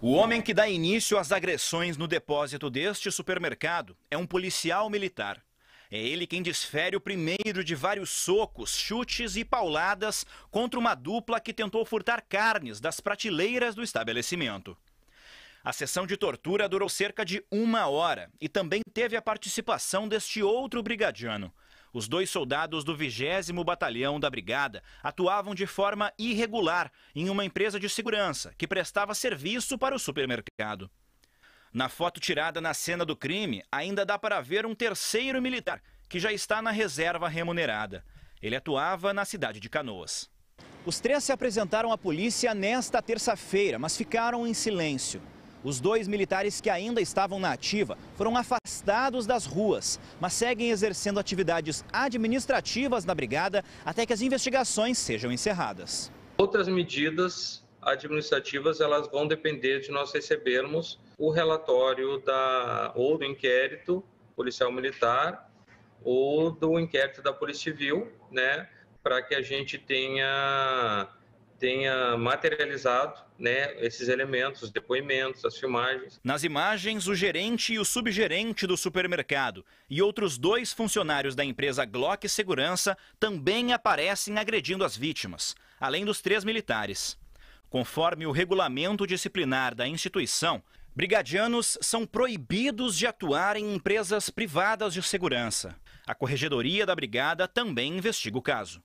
O homem que dá início às agressões no depósito deste supermercado é um policial militar. É ele quem desfere o primeiro de vários socos, chutes e pauladas contra uma dupla que tentou furtar carnes das prateleiras do estabelecimento. A sessão de tortura durou cerca de uma hora e também teve a participação deste outro brigadiano. Os dois soldados do 20 Batalhão da Brigada atuavam de forma irregular em uma empresa de segurança que prestava serviço para o supermercado. Na foto tirada na cena do crime, ainda dá para ver um terceiro militar que já está na reserva remunerada. Ele atuava na cidade de Canoas. Os três se apresentaram à polícia nesta terça-feira, mas ficaram em silêncio. Os dois militares que ainda estavam na ativa foram afastados das ruas, mas seguem exercendo atividades administrativas na brigada até que as investigações sejam encerradas. Outras medidas administrativas elas vão depender de nós recebermos o relatório da ou do inquérito policial militar ou do inquérito da Polícia Civil, né, para que a gente tenha tenha materializado né, esses elementos, os depoimentos, as filmagens. Nas imagens, o gerente e o subgerente do supermercado e outros dois funcionários da empresa Glock Segurança também aparecem agredindo as vítimas, além dos três militares. Conforme o regulamento disciplinar da instituição, brigadianos são proibidos de atuar em empresas privadas de segurança. A corregedoria da brigada também investiga o caso.